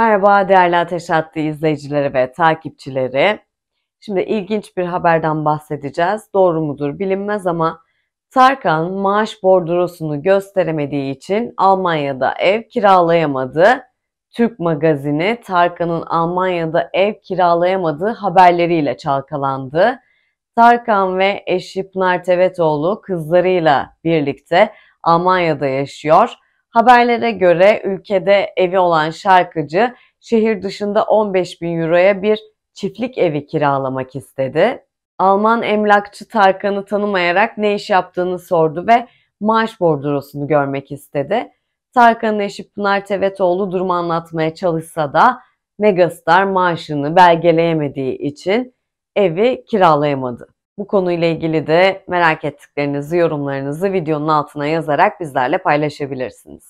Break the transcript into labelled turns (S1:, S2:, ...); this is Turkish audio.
S1: Merhaba değerli Ateş Hattı izleyicileri ve takipçileri. Şimdi ilginç bir haberden bahsedeceğiz. Doğru mudur bilinmez ama Tarkan maaş bordrosunu gösteremediği için Almanya'da ev kiralayamadı. Türk magazini Tarkan'ın Almanya'da ev kiralayamadığı haberleriyle çalkalandı. Tarkan ve eşi Pınar Tevetoğlu kızlarıyla birlikte Almanya'da yaşıyor. Haberlere göre ülkede evi olan şarkıcı şehir dışında 15 bin euroya bir çiftlik evi kiralamak istedi. Alman emlakçı Tarkan'ı tanımayarak ne iş yaptığını sordu ve maaş bordrosunu görmek istedi. Tarkan'ın eşi Pınar Tevetoğlu durumu anlatmaya çalışsa da Megastar maaşını belgeleyemediği için evi kiralayamadı. Bu konuyla ilgili de merak ettiklerinizi, yorumlarınızı videonun altına yazarak bizlerle paylaşabilirsiniz.